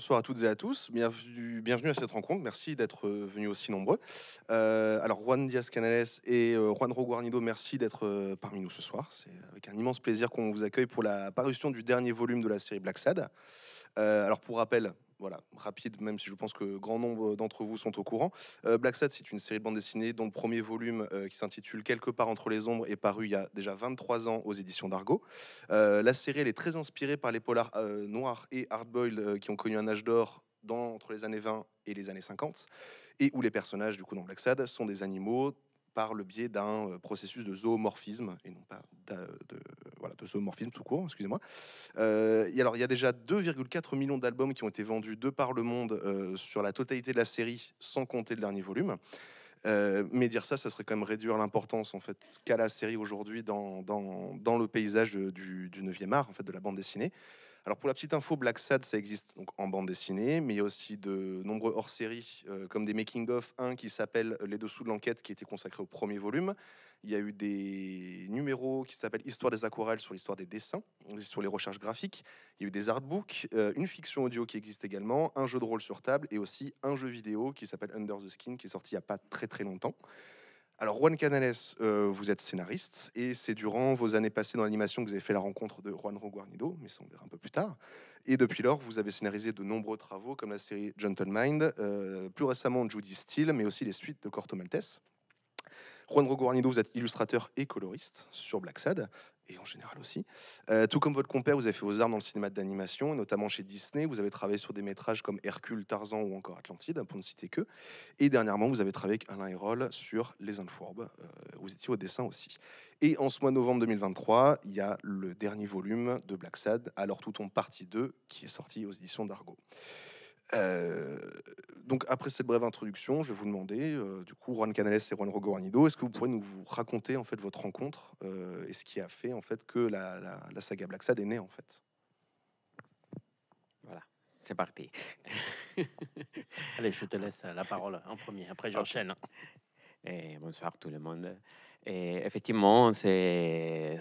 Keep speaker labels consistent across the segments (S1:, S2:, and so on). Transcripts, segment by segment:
S1: Bonsoir à toutes et à tous. Bienvenue, à cette rencontre. Merci d'être euh, venus aussi nombreux. Euh, alors, Juan Diaz-Canales et euh, Juan Roguarnido, merci d'être parmi nous ce soir. C'est avec un immense plaisir qu'on vous accueille pour la parution du dernier volume de la série Black Sad. alors, pour rappel, voilà, rapide, même si je pense que grand nombre d'entre vous sont au courant. Euh, Black Sad, c'est une série de bande dessinée dont le premier volume, euh, qui s'intitule Quelque part entre les ombres, est paru il y a déjà 23 ans aux éditions d'Argo. Euh, la série, elle est très inspirée par les polars noirs et hardboiled qui ont connu un âge d'or entre les années 20 et les années 50, et où les personnages, du coup, dans Black Sad, sont des animaux par le biais d'un euh, processus de zoomorphisme et non pas de, voilà, de zoomorphisme tout court, excusez-moi. Euh, alors, il y a déjà 2,4 millions d'albums qui ont été vendus de par le monde euh, sur la totalité de la série, sans compter le dernier volume. mais dire ça, ça serait quand même réduire l'importance en fait qu'a la série aujourd'hui dans, dans, dans, le paysage du, du 9e art, en fait, de la bande dessinée. Alors pour la petite info, Black Sad, ça existe en bande dessinée, mais il y a aussi de nombreux hors-séries, euh, comme des making-of, un qui s'appelle Les Dessous de l'enquête, qui était consacré au premier volume. Il y a eu des numéros qui s'appellent Histoire des aquarelles sur l'histoire des dessins, sur les recherches graphiques. Il y a eu des artbooks, euh, une fiction audio qui existe également, un jeu de rôle sur table et aussi un jeu vidéo qui s'appelle Under the Skin, qui est sorti il n'y a pas très très longtemps. Alors Juan Canales, euh, vous êtes scénariste et c'est durant vos années passées dans l'animation que vous avez fait la rencontre de Juan Guarnido, mais ça on verra un peu plus tard. Et depuis lors, vous avez scénarisé de nombreux travaux comme la série Gentle Mind, euh, plus récemment Judy Steele, mais aussi les suites de Corto Maltese. Juan Guarnido, vous êtes illustrateur et coloriste sur Black Sad, et en général aussi. Euh, tout comme votre compère, vous avez fait vos armes dans le cinéma d'animation, notamment chez Disney. Vous avez travaillé sur des métrages comme Hercule, Tarzan ou encore Atlantide, pour ne citer que. Et dernièrement, vous avez travaillé avec Alain Hérol sur Les Infourbes. Euh, vous étiez au dessin aussi. Et en ce mois de novembre 2023, il y a le dernier volume de Black Sad, Alors tout tombe partie 2, qui est sorti aux éditions d'Argo. Euh, donc après cette brève introduction, je vais vous demander, euh, du coup, Juan Canales et Juan Rogoranido, est-ce que vous pourriez nous raconter en fait votre rencontre euh, et ce qui a fait en fait que la, saga Black Sad est née en fait Voilà,
S2: c'est parti. Allez, je te laisse la parole en premier, après j'enchaîne.
S3: Et hein. eh, bonsoir tout le monde. Et eh, effectivement, c'est,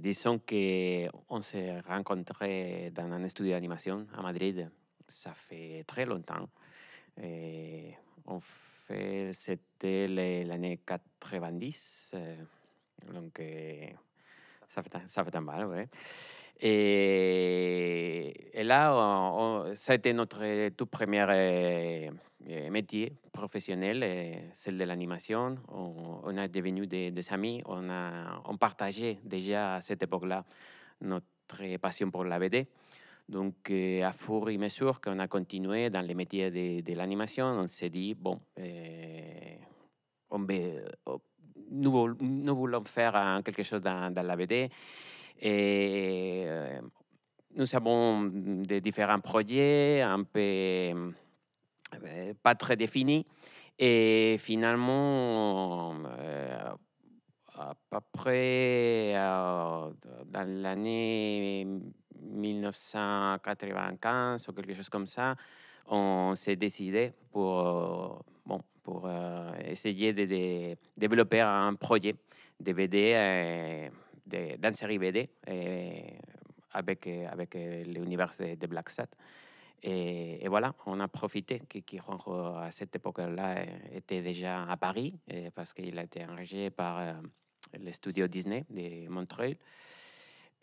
S3: disons qu'on s'est rencontrés dans un studio d'animation à Madrid ça fait très longtemps. Et euh, en fait, c'était l'année 90. Euh, donc, euh, ça fait, ça un mal, Et, là, ça a été notre tout premier métier professionnel, celle de l'animation. On, est devenus devenu des, amis, on, on partageait déjà à cette époque-là notre passion pour la BD. Donc, euh, à fur et mesure qu'on a continué dans les métiers de, l'animation, on s'est dit, bon, euh, on veut, euh, nous, voulons faire quelque chose dans, la BD. Et nous avons des différents projets un peu pas très définis. Et finalement, euh, à peu près dans l'année 1995 ou quelque chose comme ça, on s'est décidé pour, bon, pour euh, essayer de, développer un projet de BD, euh, d'une série BD euh, avec, avec l'univers de, de, Black Sat. Et, voilà, on a profité que Juanjo, à cette époque-là, était déjà à Paris, parce qu'il a été engagé par le studio Disney de Montreuil.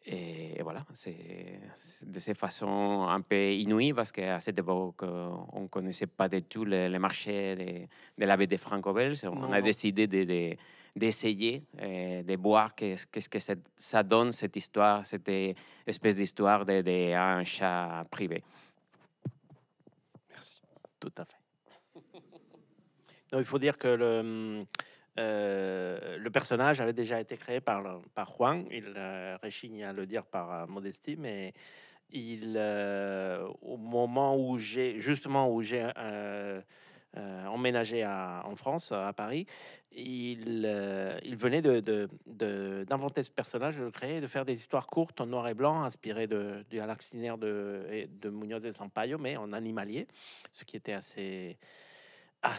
S3: Et, voilà, c'est de cette façon un peu inouïe parce qu'à cette époque, euh, on ne connaissait pas du tout le, marchés marché de, de, la BD franco-belge. On a décidé de, d'essayer, euh, de, voir qu'est-ce que ça donne cette histoire, cette espèce d'histoire d'un de, un chat privé. Merci. Tout à fait. Non, il faut dire
S2: que le, hum, euh, le personnage avait déjà été créé par, par Juan, il euh, réchigne à le dire par euh, modestie, mais il, au moment où j'ai justement où j'ai emménagé en France, à Paris, il, il venait d'inventer ce personnage, de le créer, de faire des histoires courtes en noir et blanc, inspirées de, du de, de, de Munoz et Sampaio, mais en animalier, ce qui était assez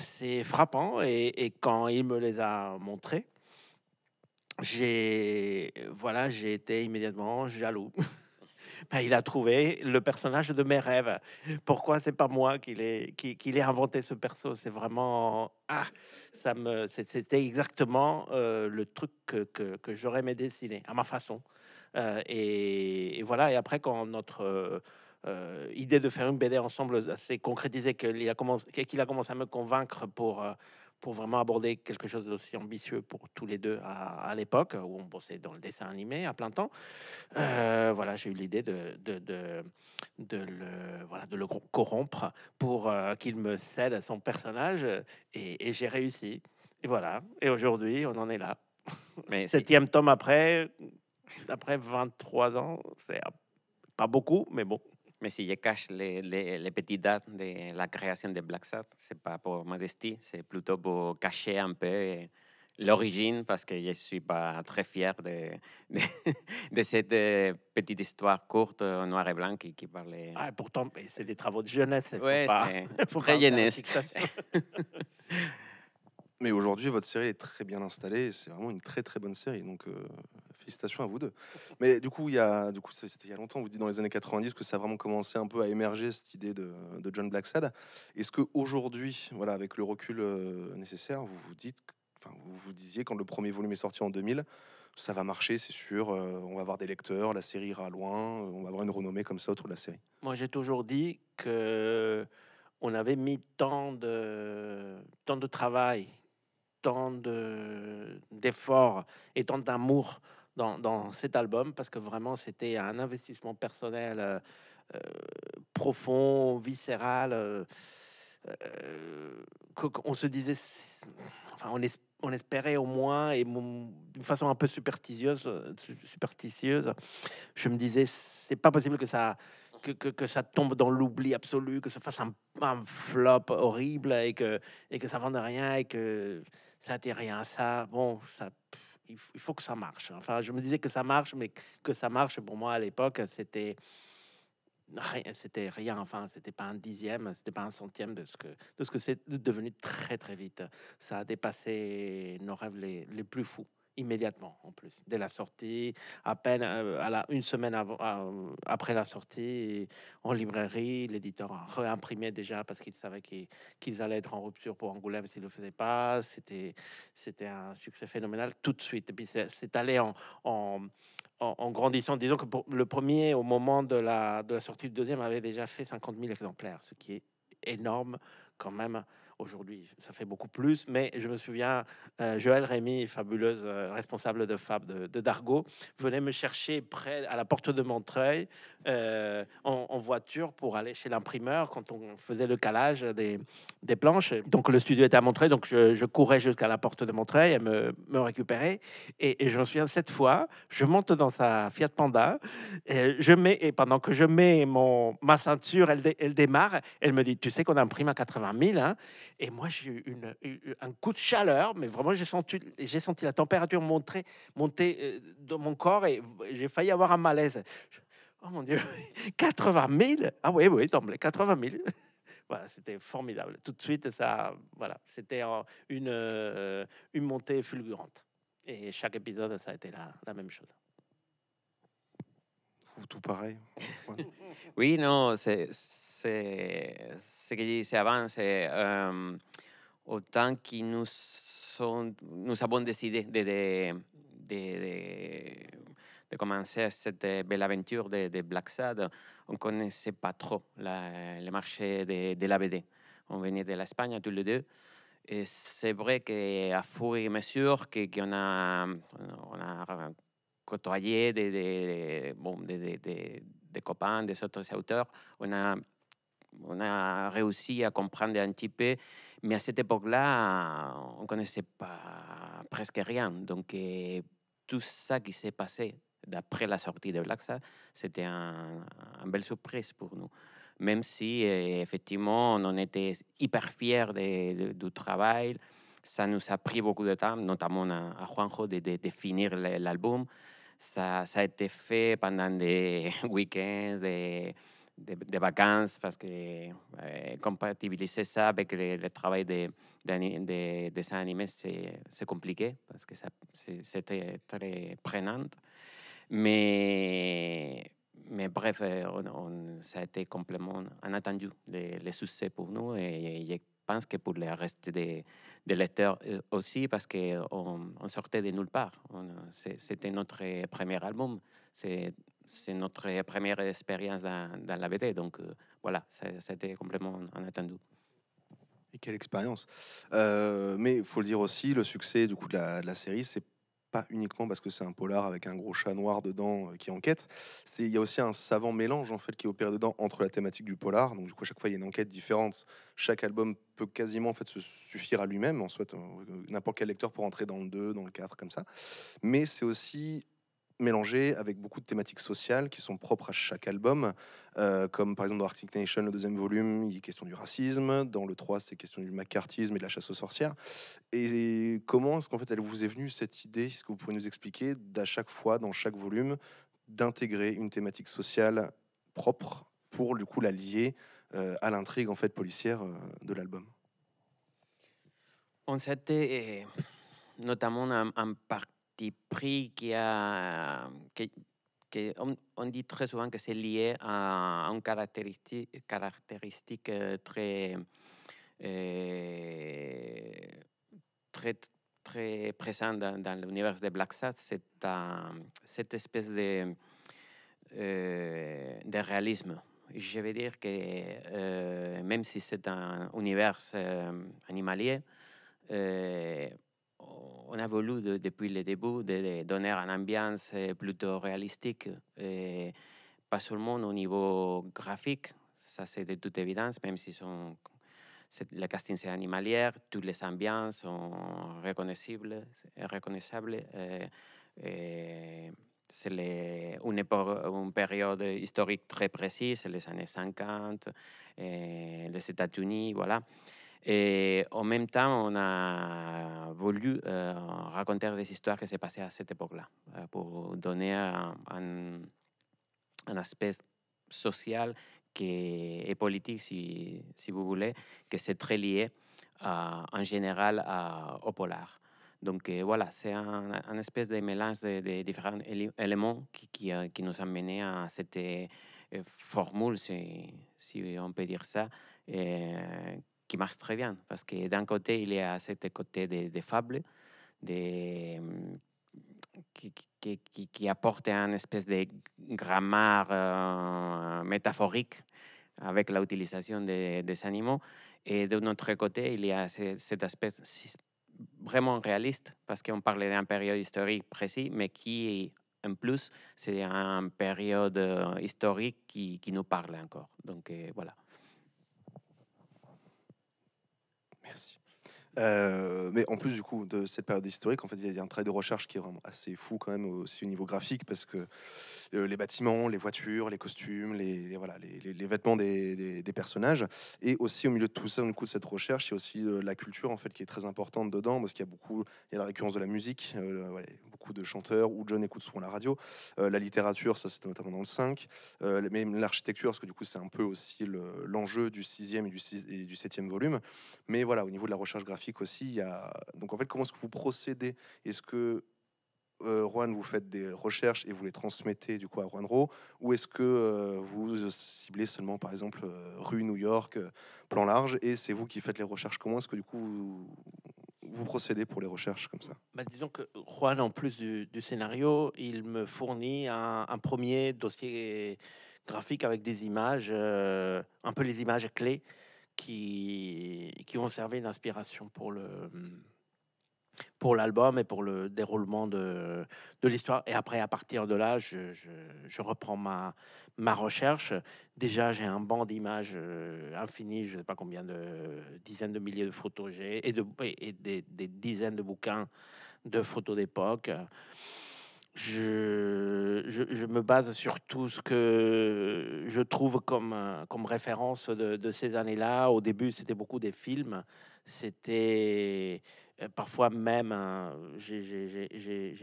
S2: c'est frappant Et, quand il me les a montrés, j'ai voilà, j'ai été immédiatement jaloux. Bah, il a trouvé le personnage de mes rêves. Pourquoi c'est pas moi qui l'ai qui, qui inventé ce perso C'est vraiment ah, ça me c'était exactement euh, le truc que, que, j'aurais aimé dessiner à ma façon. Euh, et, voilà. Et après quand notre euh, idée de faire une BD ensemble assez concrétisée, qu'il a, commencé, qu'il a commencé à me convaincre pour, euh, pour vraiment aborder quelque chose d'aussi ambitieux pour tous les deux à, l'époque, où on bossait dans le dessin animé à plein temps. Euh, voilà, j'ai eu l'idée de, de, de, de, le, voilà, de le corrompre pour qu'il me cède à son personnage, et, et j'ai réussi. Et voilà, et aujourd'hui, on en est là. Mais Septième tome après,
S3: après 23 ans, c'est pas beaucoup, mais bon. Mais si je cache les, petites dates de la création de Black Sat, c'est pas pour modestie, c'est plutôt pour cacher un peu l'origine, parce que je suis pas très fier de, de, cette petite histoire courte en noir et blanc qui, parlait. Ah,
S2: pourtant, c'est des travaux de jeunesse.
S1: Oui, c'est très jeunesse. Mais aujourd'hui, votre série est très bien installée. C'est vraiment une très très bonne série. Donc, euh, félicitations à vous deux. Mais du coup, il y a, du coup, c'était il y a longtemps. Vous dites dans les années 90 que ça a vraiment commencé un peu à émerger cette idée de, John Blacksad. Est-ce que aujourd'hui, voilà, avec le recul euh, nécessaire, vous vous dites, enfin, vous vous disiez quand le premier volume est sorti en 2000, ça va marcher, c'est sûr. Euh, on va avoir des lecteurs, la série ira loin. on va avoir une renommée comme ça autour de la série.
S2: Moi, j'ai toujours dit que on avait mis tant de, tant de travail tant d'efforts et tant d'amour dans, cet album parce que vraiment c'était un investissement personnel euh, euh, profond, viscéral. Euh, on se disait, enfin, on, espérait au moins, et d'une façon un peu superstitieuse, superstitieuse, je me disais, c'est pas possible que ça, que, ça tombe dans l'oubli absolu, que ça fasse un, flop horrible et que, et que ça vende rien et que ça dit rien, ça, bon, ça, il, faut, que ça marche. Enfin, je me disais que ça marche, mais que ça marche pour moi à l'époque, c'était rien. c'était rien enfin c'était pas un dixième c'était pas un centième de ce que de ce que c'est devenu très très vite ça a dépassé nos rêves les plus fous immédiatement en plus, dès la sortie, à peine euh, à la, une semaine avant, après la sortie, en librairie, l'éditeur a réimprimé déjà parce qu'il savait qu'ils allaient être en rupture pour Angoulême s'ils ne le faisaient pas. C'était un succès phénoménal tout de suite. Et puis c'est allé en, en, en, grandissant. Disons que pour le premier, au moment de la, de la sortie du deuxième, avait déjà fait 50 000 exemplaires, ce qui est énorme quand même Aujourd'hui, ça fait beaucoup plus, mais je me souviens, euh, Joël Rémy, fabuleuse euh, responsable de Fab de, de, Dargo, venait me chercher près à la porte de Montreuil euh, en, voiture pour aller chez l'imprimeur quand on faisait le calage des, planches. Donc le studio était à Montreuil, donc je, courais jusqu'à la porte de Montreuil, et me, me Et, je me souviens cette fois, je monte dans sa Fiat Panda, et je mets, et pendant que je mets mon, ma ceinture, elle, elle démarre, elle me dit, tu sais qu'on imprime à 80 000, hein et moi, j'ai eu une, un coup de chaleur, mais vraiment, j'ai senti, j'ai senti la température monter, euh, dans mon corps et j'ai failli avoir un malaise. Oh mon Dieu, 80 000 Ah oui, oui, les 80 000 voilà, c'était formidable. Tout de suite, ça, voilà, c'était une, euh, une montée fulgurante. Et chaque épisode, ça a été la, même chose.
S3: tout pareil. oui, non, c'est ce que je autant que nous, sont, nous avons décidé de, de, de, commencer cette belle aventure de, Black Sad, on ne connaissait pas trop le marché de, la BD. On venait de l'Espagne tous les deux. Et c'est vrai qu'à fur et à mesure qu'on a, on a côtoyé des, des, des, copains, des autres auteurs, on a on a réussi à comprendre un petit peu, mais à cette époque-là, on ne connaissait pas presque rien. Donc, tout ça qui s'est passé d'après la sortie de Blaxa, c'était une un belle surprise pour nous. Même si, effectivement, on était hyper fiers du travail, ça nous a pris beaucoup de temps, notamment à, Juanjo, de, de finir l'album. Ça, ça, a été fait pendant des week-ends, de, vacances parce que eh, compatibiliser ça avec le, travail de, de, animés dessin animé, c'est compliqué parce que ça très, très prenant. Mais, mais bref, on, ça a été complètement inattendu, le, le, succès pour nous. Et, eh, je pense que pour le reste des, lecteurs eh, aussi, parce qu'on on sortait de nulle part. C'était notre premier album. C'est c'est notre première expérience dans, la BD. Donc euh, voilà,
S1: c'était complètement attendu. Et quelle expérience euh, Mais il faut le dire aussi, le succès du coup, de, la, de la série, c'est pas uniquement parce que c'est un polar avec un gros chat noir dedans euh, qui enquête. Il y a aussi un savant mélange en fait qui opère dedans entre la thématique du polar. Donc du coup, à chaque fois, il y a une enquête différente. Chaque album peut quasiment en fait se suffire à lui-même. En soit, n'importe quel lecteur pour entrer dans le 2, dans le 4, comme ça. Mais c'est aussi mélangé avec beaucoup de thématiques sociales qui sont propres à chaque album, euh, comme par exemple dans Arctic Nation, le deuxième volume, il est question du racisme, dans le 3, c'est question du macartisme et de la chasse aux sorcières. Et comment est-ce qu'en fait elle vous est venue cette idée, est-ce que vous pouvez nous expliquer, d'à chaque fois, dans chaque volume, d'intégrer une thématique sociale propre pour du coup la lier euh, à l'intrigue en fait policière euh, de l'album
S3: On s'était notamment un, un prix qui a. Qui, on, dit très souvent que c'est lié à, une caractéristique, caractéristique euh, très, euh, très, très présente dans, l'univers de Black c'est cette espèce de, euh, de réalisme je veux dire que même si c'est un univers animalier, on a voulu depuis le début de, donner une ambiance euh, plutôt réalistique, euh, pas seulement au niveau graphique, ça c'est de toute évidence, même si sont, la casting c'est animalière, toutes les ambiances sont reconnaissables. Euh, c'est une, une, période historique très précise, les années 50, les États-Unis, voilà. Et eh, en même temps, on a voulu euh, raconter des histoires qui s'est passées à cette époque-là, euh, pour donner un, aspect social et politique, si, si vous voulez, que c'est très lié euh, en général au polar. Donc voilà, c'est un, espèce de mélange de, différents éléments qui, qui, nous a mené à cette formule, si, si on peut dire ça, et, qui marche très bien. Parce que d'un côté, il y a cet côté des, fables, qui, apporte un espèce de grammaire euh, métaphorique avec l'utilisation des, animaux. Et de notre côté, il y a cet aspect vraiment réaliste, parce qu'on parlait d'un période historique précis, mais qui, en plus, c'est un période euh, historique qui, nous parle encore. Donc euh, voilà.
S1: Euh, mais en plus du coup de cette période historique, en fait, il y a un travail de recherche qui est vraiment assez fou quand même aussi au niveau graphique parce que euh, les bâtiments, les voitures, les costumes, les, voilà, les, vêtements des, des, personnages. Et aussi au milieu de tout ça, coup de cette recherche, il y a aussi euh, la culture en fait qui est très importante dedans parce qu'il y a beaucoup, il y a la récurrence de la musique, euh, beaucoup de chanteurs ou John écoute souvent la radio, la littérature, ça c'est notamment dans le 5, Mais l'architecture parce que du coup c'est un peu aussi l'enjeu du 6e et du, et du 7e volume. Mais voilà, au niveau de la recherche graphique aussi, il y a donc en fait comment est-ce que vous procédez Est-ce que euh, Juan, vous faites des recherches et vous les transmettez du coup à Ou est-ce que euh, vous ciblez seulement par exemple euh, rue New York, plan large, et c'est vous qui faites les recherches Comment est-ce que du coup vous, procédez pour les recherches comme ça bah, Disons
S2: que Juan, en plus du, scénario, il me fournit un, premier dossier graphique avec des images, un peu les images clés qui, qui vont servir d'inspiration pour le pour l'album et pour le déroulement de, de l'histoire. Et après, à partir de là, je, je, reprends ma, ma recherche. Déjà, j'ai un banc d'images euh, infini, je ne sais pas combien de dizaines de milliers de photos j'ai, et, de, et des, des, dizaines de bouquins de photos d'époque. Je, je, me base sur tout ce que je trouve comme, comme référence de, de ces années-là. Au début, c'était beaucoup des films. C'était euh, parfois même, hein, j'ai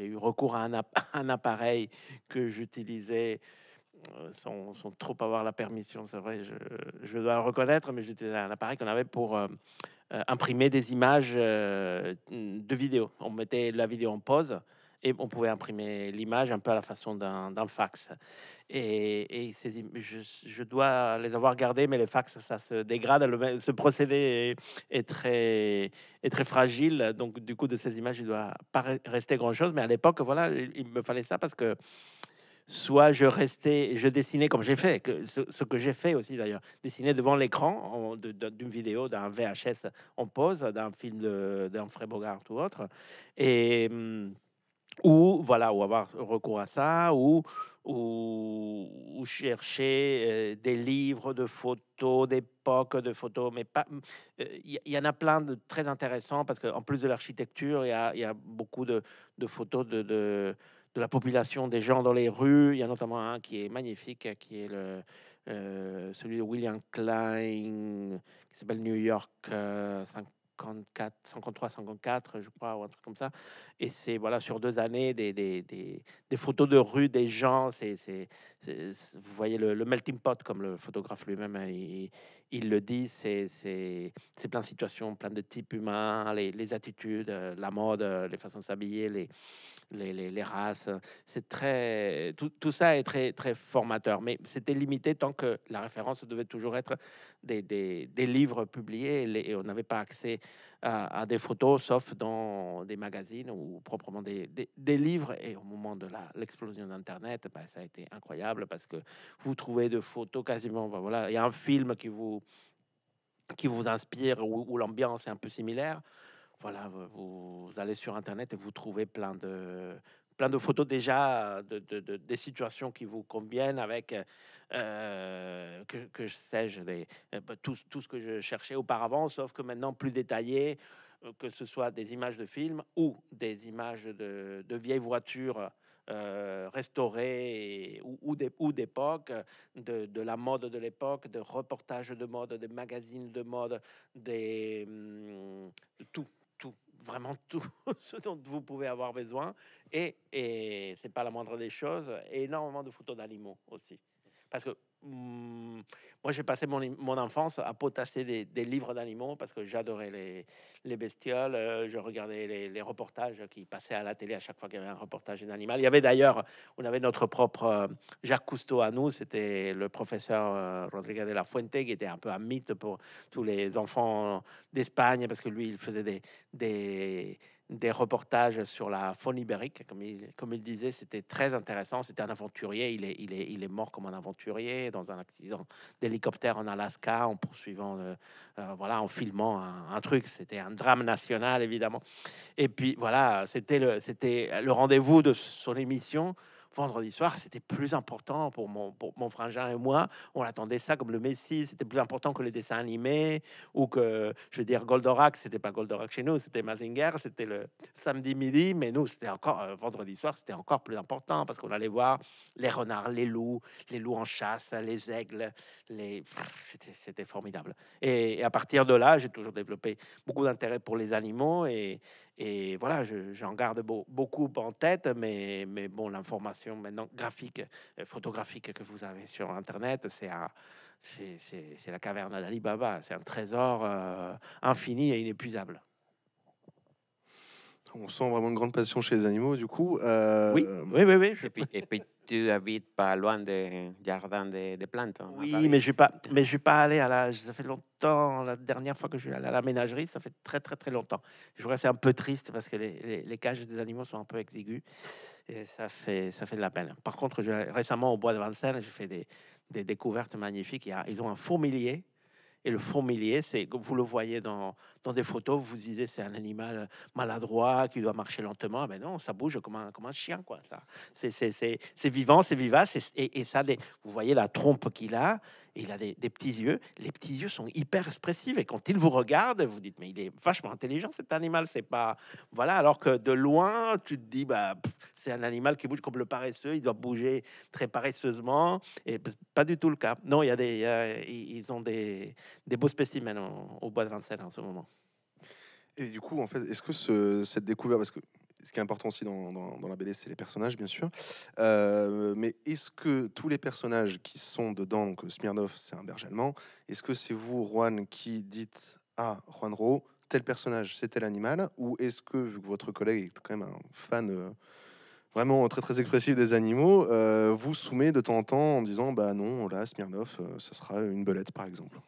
S2: eu recours à un, appareil que j'utilisais euh, sans, trop avoir la permission, c'est vrai, je, dois le reconnaître, mais j'étais un appareil qu'on avait pour euh, imprimer des images de vidéo. On mettait la vidéo en pause et on pouvait imprimer l'image un peu à la façon d'un fax. Et, et ces, je, je, dois les avoir gardées mais les fax, ça se dégrade. Le, ce procédé est, très, est très fragile. Donc, du coup, de ces images, il ne doit pas rester grand-chose. Mais à l'époque, voilà, il, me fallait ça parce que soit je restais, je dessinais comme j'ai fait, que ce, que j'ai fait aussi d'ailleurs, dessiner devant l'écran d'une vidéo, d'un VHS en pause, d'un film d'un d'un Bogart ou autre. Et. Hmm, ou voilà, ou avoir recours à ça, ou, ou, chercher euh, des livres de photos d'époque, de photos, mais mm, euh, Il y, en a plein de très intéressants parce qu'en plus de l'architecture, il y, a, beaucoup de, photos de, la population, des gens dans les rues. Il y a notamment un qui est magnifique, qui est le, euh, celui de William Klein, qui s'appelle New York 50 54, 53, 54, je crois, ou un truc comme ça. Et c'est voilà sur deux années des, des, des, photos de rue des gens. C'est, vous voyez le, melting pot, comme le photographe lui-même hein, il, le dit. C'est, c'est, plein de situations, plein de types humains, les, les attitudes, euh, la mode, euh, les façons de s'habiller, les, les, races. Euh, c'est très tout, ça est très très formateur, mais c'était limité tant que la référence devait toujours être des, livres publiés et, on n'avait pas accès à, des photos, sauf dans des magazines ou proprement des, livres. Et au moment de l'explosion d'Internet, bah, ça a été incroyable parce que vous trouvez des photos quasiment. Bah, voilà, il y a un film qui vous qui vous inspire ou l'ambiance est un peu similaire. Voilà, vous, allez sur Internet et vous trouvez plein de, plein de photos déjà de, des situations qui vous conviennent avec, euh, que, que sais-je, euh, bah, tout, tout, ce que je cherchais auparavant, sauf que maintenant plus détaillé, euh, que ce soit des images de films ou des images de, vieilles voitures restaurées ou, ou d'époque, de, de, la mode de l'époque, de reportages de mode, de magazines de mode, des... Mm, tout, tout, vraiment tout ce dont vous pouvez avoir besoin. Et, et c'est pas la moindre des choses, énormément de photos d'animaux aussi. Parce que Hum, moi, j'ai passé mon, mon, enfance à potasser des, livres d'animaux parce que j'adorais les, les, bestioles. Euh, je regardais les, reportages qui passaient à la télé à chaque fois qu'il y avait un reportage d'un animal. Il y avait d'ailleurs, on avait notre propre euh, Jacques Cousteau à nous. C'était le professeur euh, Rodriguez de la Fuente qui était un peu un mythe pour tous les enfants d'Espagne parce que lui, il faisait des, des des reportages sur la faune ibérique. Comme il, disait, c'était très intéressant. C'était un aventurier. Il est, mort comme un aventurier dans un accident d'hélicoptère en Alaska en poursuivant, euh, euh, voilà, en filmant un, truc. C'était un drame national, évidemment. Et puis, voilà, c'était le rendez-vous de son émission vendredi soir, c'était plus important pour mon, pour et moi. On attendait ça comme le Messie. c'était plus important que les dessins animés ou que, je veux dire, Goldorak, c'était pas Goldorak chez nous, c'était Mazinger, c'était le samedi midi, mais nous, c'était encore euh, vendredi soir, c'était encore plus important parce qu'on allait voir les renards, les loups, les loups en chasse, les aigles, c'était formidable. et, à partir de là, j'ai toujours développé beaucoup d'intérêt pour les animaux et, et voilà, j'en garde beaucoup en tête, mais, bon, l'information maintenant graphique, euh, photographique que vous avez sur Internet, c'est la caverne d'Ali Baba. C'est un trésor euh, infini et inépuisable.
S1: On sent vraiment une grande passion chez les animaux, du coup. Euh, oui. oui, oui, Et, puis,
S3: tu habites pas loin des jardins des de plantes. Hein,
S1: oui, mais je ne pas, mais je suis pas allé à la.
S2: Ça fait longtemps. La dernière fois que je suis allé à la ménagerie, ça fait très, très, très longtemps. Je vois c'est un peu triste parce que les, cages des animaux sont un peu exiguës et ça fait, ça fait de la peine. Par contre, je, récemment au bois de Vincennes, j'ai fait des, découvertes magnifiques. ils ont un fourmilier et le fourmilier, c'est vous le voyez dans dans des photos, vous vous disiez c'est un animal euh, maladroit qui doit marcher lentement. Mais ah ben non, ça bouge comme un, comme un chien, quoi. Ça, c'est vivant, c'est vivace. Et, et, ça, vous voyez la trompe qu'il a. Il a des, petits yeux. Les petits yeux sont hyper expressifs. Et quand il vous regarde, vous dites, mais il est vachement intelligent, cet animal. C'est pas. Voilà. Alors que de loin, tu te dis, bah, c'est un animal qui bouge comme le paresseux. Il doit bouger très paresseusement. Et pas du tout le cas. Non, il y a des. ils ont des, des beaux spécimens au, bois de Vincennes en ce moment.
S1: Et du coup, en fait, est-ce que cette découverte, parce que ce qui est important aussi dans, la BD, c'est les personnages, bien sûr. Euh, mais est-ce que tous les personnages qui sont dedans, donc Smirnov, c'est un berger allemand, est-ce que c'est vous, Juan, qui dites à ah, Juan Ro, tel personnage, c'est tel animal Ou est-ce que, vu que votre collègue est quand même un fan euh, vraiment très très expressif des animaux, euh, vous soumet de temps en temps en disant Bah non, là, Smirnov, ça sera une belette, par exemple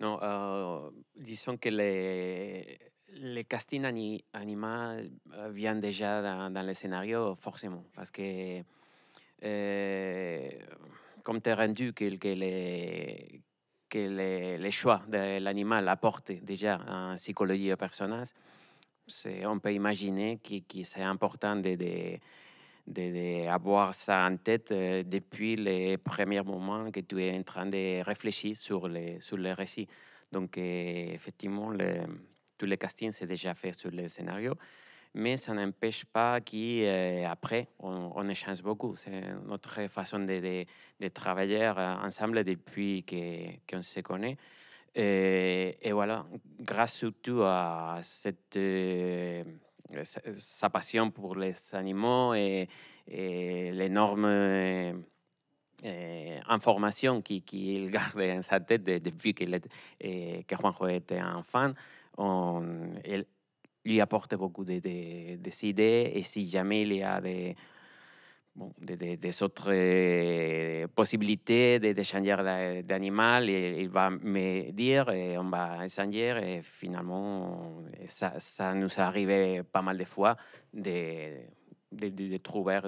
S3: non, ah, disons que les, les castings animaux viennent déjà dans, le les scénarios, forcément, parce que eh, comme tu as rendu que, que, les, que les, choix de l'animal apportent déjà en psychologie au personnage, on peut imaginer que, c'est important de d'avoir ça en tête euh, depuis les premiers moments que tu es en train de réfléchir sur les, sur les récits. Donc, euh, effectivement, le, tous les castings, c'est déjà fait sur le scénario, Mais ça n'empêche pas qu'après, on, on, échange beaucoup. C'est notre façon de, de, travailler euh, ensemble depuis qu'on se connaît. et, voilà, grâce surtout à cette sa, passion pour les animaux et, eh, eh, l'énorme eh, information qu'il qui garde en sa tête depuis qu'il que Juanjo était enfant, on, lui apporte beaucoup de, et si jamais il y a des des, autres eh, possibilités d'échanger de, d'animal. Il va me dire et eh, on va échanger. Et eh, finalement, ça, nous est arrivé pas mal de fois de, trouver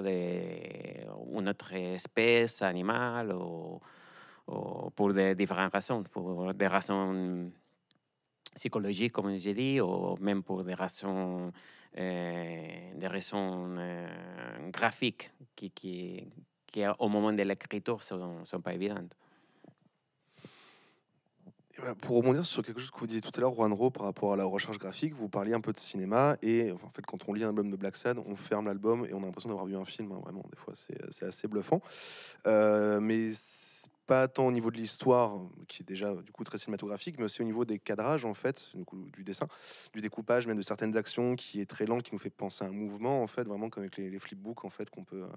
S3: une autre espèce animale ou, pour des différentes raisons, pour des raisons psychologiques, comme j'ai dit, ou même pour des raisons euh, des raisons euh, graphiques qui, qui, qui, au moment de l'écriture, ne sont, sont pas évidentes.
S1: Eh ben, pour rebondir sur quelque chose que vous disiez tout à l'heure, Juanro, par rapport à la recherche graphique, vous parliez un peu de cinéma et en fait, quand on lit un album de Black Sad, on ferme l'album et on a l'impression d'avoir vu un film. Hein, vraiment, des fois, euh, c'est assez bluffant. Euh, mais pas tant au niveau de l'histoire, euh, qui est déjà du coup très cinématographique, mais aussi au niveau des cadrages en fait, du, dessin, du découpage, même de certaines actions qui est très lent, qui nous fait penser à un mouvement en fait, vraiment comme avec les, les flipbooks en fait qu'on peut, euh,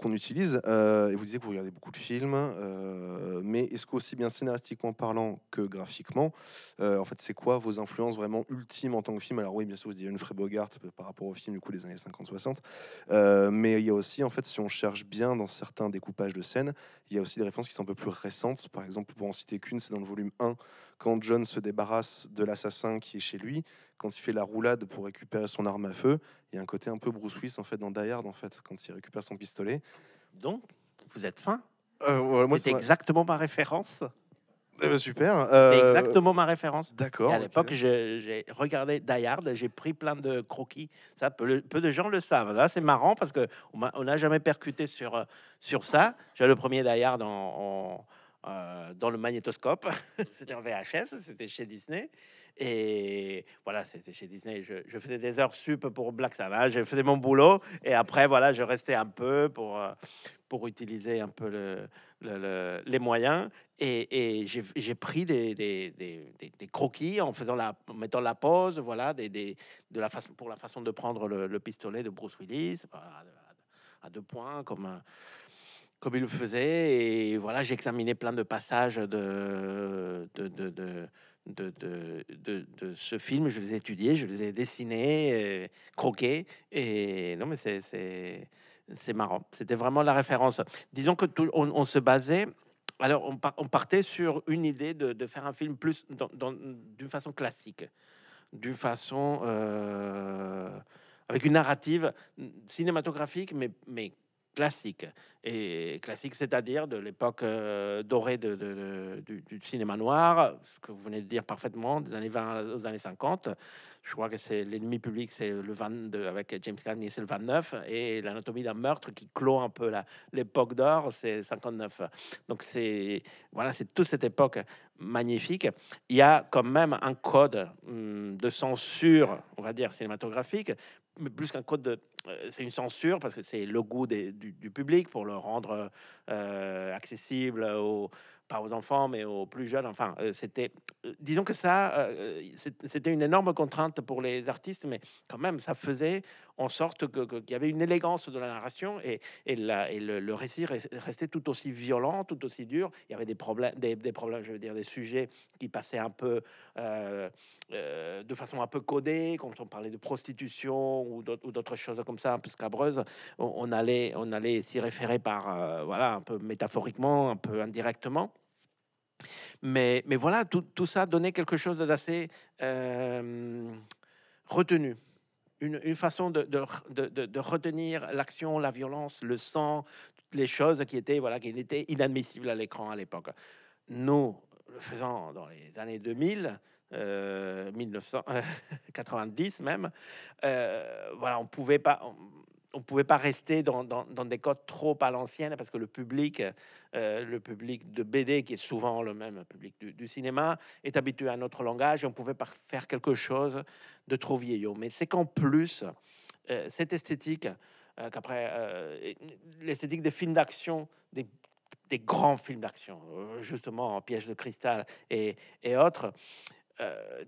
S1: qu'on utilise. Euh, et vous disiez que vous regardez beaucoup de films, euh, mais est-ce qu'aussi bien scénaristiquement parlant que graphiquement, euh, en fait, c'est quoi vos influences vraiment ultimes en tant que film Alors oui, bien sûr, vous une Humphrey Bogart par rapport au film du coup des années 50-60, mais il y a aussi, en fait, si on cherche bien dans certains découpages de scènes, il y a aussi des références qui sont un peu plus récentes. Par exemple, pour en citer qu'une, c'est dans le volume 1, quand John se débarrasse de l'assassin qui est chez lui quand il fait la roulade pour récupérer son arme à feu, il y a un côté un peu Bruce Willis en fait dans Die en fait quand il récupère son pistolet. Donc, vous êtes fin
S2: euh, C'est exactement ma référence. Eh ben, super. Euh, exactement ma référence. D'accord. À l'époque, j'ai regardé Die Hard, j'ai pris plein de croquis. Ça, peu, de gens le savent. Là, c'est marrant parce que on n'a jamais percuté sur, euh, sur ça. J'ai le premier Die en, dans le magnétoscope. c'était en VHS, c'était chez Disney. Et voilà, c'était chez Disney. Je, faisais des heures sup pour Black Savage, je faisais mon boulot. Et après, voilà, je restais un peu pour, euh, pour utiliser un peu les moyens. Et, j'ai pris des, des, croquis en faisant la, mettant la pause, voilà, de la façon, pour la façon de prendre le, pistolet de Bruce Willis à deux points, comme. Euh, comme il le faisait. Et voilà, j'ai examiné plein de passages de, de, de de, de, de, ce film. Je les ai étudiés, je les ai dessinés, euh, croqués. Et non, mais c'est marrant. C'était vraiment la référence. Disons que tout, on, se basait. Alors, on, partait sur une idée de, faire un film plus d'une façon classique, d'une façon euh, avec une narrative cinématographique, mais, mais classique. Et classique, c'est-à-dire de l'époque euh, dorée du, cinéma noir, ce que vous venez de dire parfaitement, des années 20 aux années 50. Je crois que c'est l'ennemi public, c'est le 22, avec James Cagney, c'est le 29, et l'anatomie d'un meurtre qui clôt un peu l'époque d'or, c'est 59. Donc c'est voilà, c'est toute cette époque magnifique. Il y a quand même un code hum, de censure, on va dire, cinématographique, mais plus qu'un code de c'est une censure parce que c'est le goût du, public pour le rendre accessible aux, pas aux enfants, mais aux plus jeunes. Enfin, euh, c'était, euh, disons que ça, euh, c'était une énorme contrainte pour les artistes, mais quand même, ça faisait en sorte qu'il que, y avait une élégance de la narration et, et, la, et le, récit restait tout aussi violent, tout aussi dur. Il y avait des problèmes, des, problèmes, je veux dire, des sujets qui passaient un peu de façon un peu codée quand on parlait de prostitution ou d'autres choses comme ça, un peu scabreuses. On, on allait, on allait s'y référer par, voilà, un peu métaphoriquement, un peu indirectement. Mais, mais voilà, tout, tout ça donnait quelque chose d'assez euh, retenu. Une, une, façon de, de, de, retenir l'action, la violence, le sang, toutes les choses qui étaient, voilà, qui étaient inadmissibles à l'écran à l'époque. Nous, le faisant dans les années 2000, 1990 euh, euh, même, euh, voilà, on pouvait pas on pouvait pas rester dans, des codes trop à l'ancienne parce que le public, euh, le public de BD, qui est souvent le même public du, cinéma, est habitué à notre langage et on pouvait pas faire quelque chose de trop vieillot. Mais c'est qu'en plus, euh, cette esthétique, euh, qu'après, l'esthétique des films d'action, des, grands films d'action, justement en piège de cristal et, autres,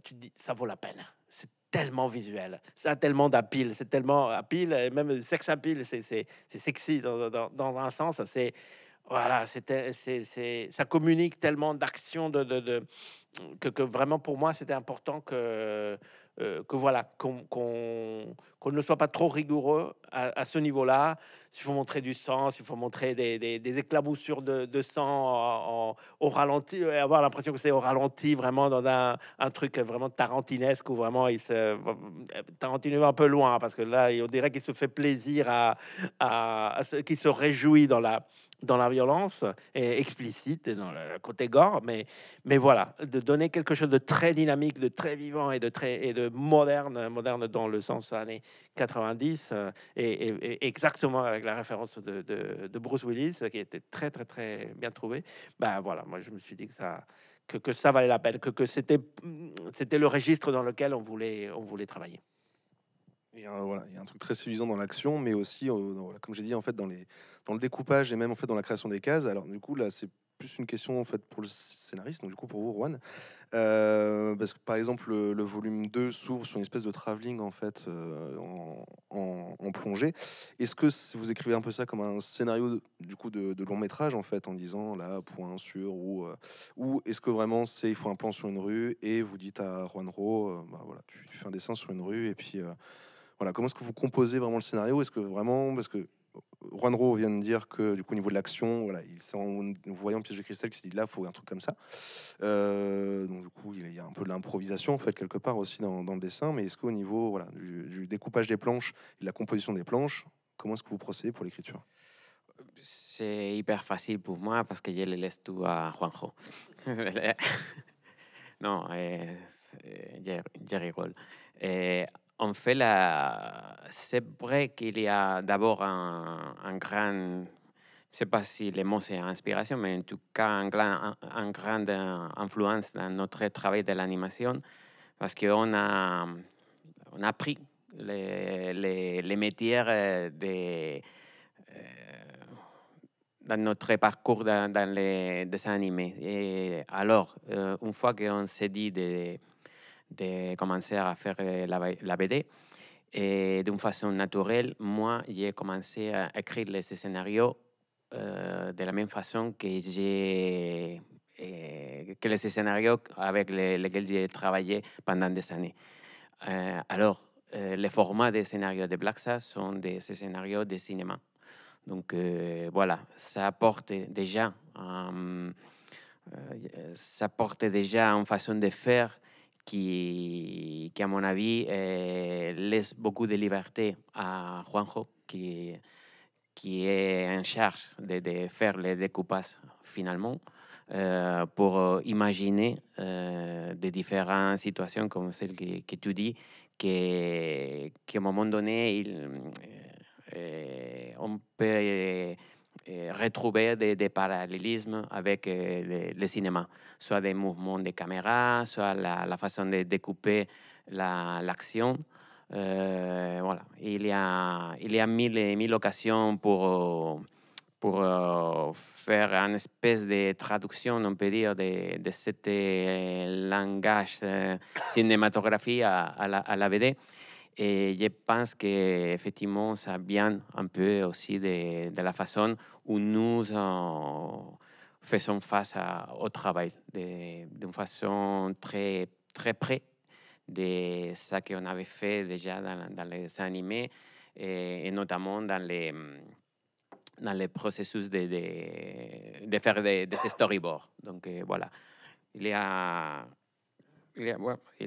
S2: tu te dis, ça vaut la peine. C'est tellement visuel, ça a tellement d'appeal, c'est tellement et euh, même sex pile c'est sexy dans, dans, un sens, c'est voilà, c'était, c'est, ça communique tellement d'action de, de, que, que, vraiment pour moi c'était important que euh, que voilà, qu'on ne soit pas trop rigoureux à, ce niveau-là. S'il faut montrer du sang, s'il faut montrer des, éclaboussures de, sang au ralenti, euh, avoir l'impression que c'est au ralenti, vraiment dans un, truc vraiment tarantinesque où vraiment il se. Euh, Tarantino va un peu loin parce que là, on dirait qu'il se fait plaisir à, à, à qui se réjouit dans la dans la violence est explicite et dans le côté gore, mais, mais voilà, de donner quelque chose de très dynamique, de très vivant et de très et de moderne, moderne dans le sens années 90, euh, et, exactement avec la référence de, Bruce Willis qui était très très très bien trouvé. Ben voilà, moi je me suis dit que ça que, que ça valait la peine, que, que c'était c'était le registre dans lequel on voulait on voulait travailler.
S1: Euh, il y a un truc très séduisant dans l'action, mais aussi, euh, comme j'ai dit, en fait, dans, les, dans le découpage et même en fait dans la création des cases. Alors du coup, là, c'est plus une question en fait pour le scénariste, donc du coup pour vous, Juan, euh, parce que par exemple le, volume 2 s'ouvre sur une espèce de travelling en fait en, plongée. Est-ce que vous écrivez un peu ça comme un scénario du coup de, long métrage en fait, en disant là point sur ou ou est-ce que vraiment c'est il faut un plan sur une rue et vous dites à Juan Ro, bah, voilà, tu, tu, fais un dessin sur une rue et puis voilà, comment est-ce que vous composez vraiment le scénario Est-ce que vraiment, parce que euh, Juanro vient de dire que du coup au niveau de l'action, voilà, il en voyant Piège de cristal qui s'est dit là, il faut un truc comme ça. Euh, donc du coup, il y a un peu de l'improvisation en fait quelque part aussi dans, le dessin. Mais est-ce qu'au niveau voilà du, découpage des planches et de la composition des planches, comment est-ce que vous procédez pour l'écriture C'est hyper facile pour moi parce que je les laisse tout à Juanjo.
S3: non, euh, je, je euh, on fait la. C'est vrai qu'il y a d'abord un, grand. Je ne sais pas si le mot c'est inspiration, mais en tout cas, un grand, un, grande influence dans notre travail de l'animation parce qu'on a, on a pris les, métiers euh, de, euh, dans notre parcours dans, dans, les dessins animés. Et alors, euh, une fois qu'on s'est dit de de commencer à eh, faire la, BD. Et eh, d'une façon naturelle, moi, j'ai commencé à écrire les scénarios eh, de la même façon que j'ai que les scénarios avec lesquels j'ai travaillé pendant des années. alors, les formats des scénarios de Black sont des scénarios de cinéma. Donc voilà, ça apporte déjà, euh, ça apporte déjà une façon de faire qui, qui à mon avis, eh, laisse beaucoup de liberté à Juanjo, qui, qui est en charge de, faire les découpages finalement. Euh, pour imaginer euh, des différentes situations comme celle que, que tu dis, qu'à un moment donné, il, euh, on peut eh, retrouver des, parallélismes avec eh, le, cinéma, soit des mouvements de caméra, soit la, façon de découper l'action. Euh, voilà. Il y a, il y a mille, et mille occasions pour, pour euh, faire une espèce de traduction, on peut dire, de, de ce euh, langage cinématographie à, la, à la BD. Et eh, je pense qu'effectivement, ça vient un peu aussi de, la façon où nous euh, faisons face au travail, d'une façon très, très près de ça qu'on avait fait déjà dans, les animés eh, et, notamment dans les, dans les processus de, faire des, storyboards. Donc eh, voilà, il y a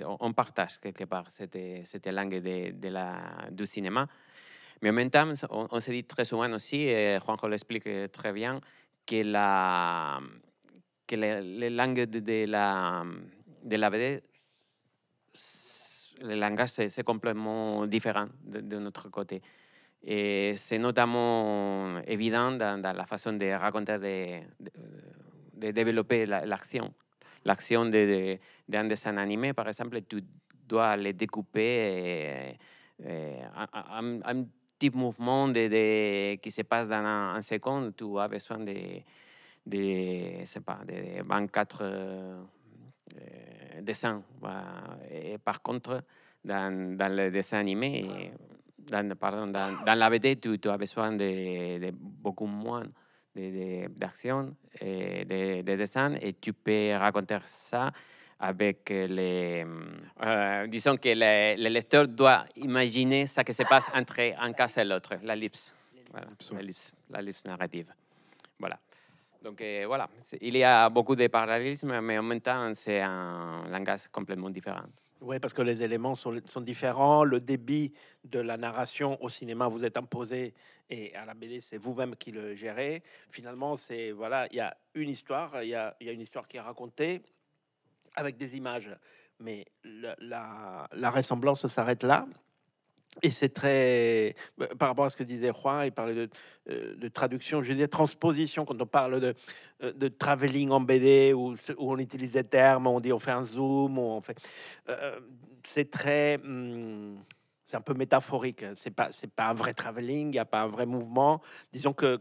S3: on partage quelque part cette, cette langue de, de la, du cinéma. Mais en même temps, on, on se dit très souvent aussi, et Juanjo l'explique euh, très bien, que la, que la, les de, de, la, de la BD, le langage, c'est complètement différent de, de, notre côté. Et c'est notamment évident dans, dans, la façon de raconter, de, de développer l'action. La, l'action d'un de, dessin animé, par exemple, tu dois les découper un, un, petit mouvement de, qui se passe dans un, seconde. Tu as besoin de, de, 24 euh, euh, dessins. par contre, dans, dans le dessin animé, dans, dans, dans la BD, tu as besoin de, beaucoup moins d'action, de, de, eh, dessin, et tu peux raconter ça avec les... Eh, disons que le, le, lecteur doit imaginer ce qui se passe entre un cas et l'autre, l'ellipse. Voilà, l'ellipse narrative. Voilà. Donc euh, voilà, il y a beaucoup de parallélismes, mais en même temps, c'est un langage complètement différent.
S2: Oui, parce que les éléments sont, sont, différents. Le débit de la narration au cinéma vous est imposé et à la BD, c'est vous-même qui le gérez. Finalement, c'est voilà, il y a une histoire, il y a, une histoire qui est racontée avec des images, mais la ressemblance s'arrête là. Et c'est très. Bah, par rapport à ce que disait Juan, il parlait de, euh, traduction, je disais transposition, quand on parle de, euh, de travelling en BD, où, où, on utilise des termes, on dit on fait un zoom, on fait. Euh, c'est très. Hmm, c'est un peu métaphorique. Hein. C'est pas, c'est pas un vrai travelling, il n'y a pas un vrai mouvement. Disons que,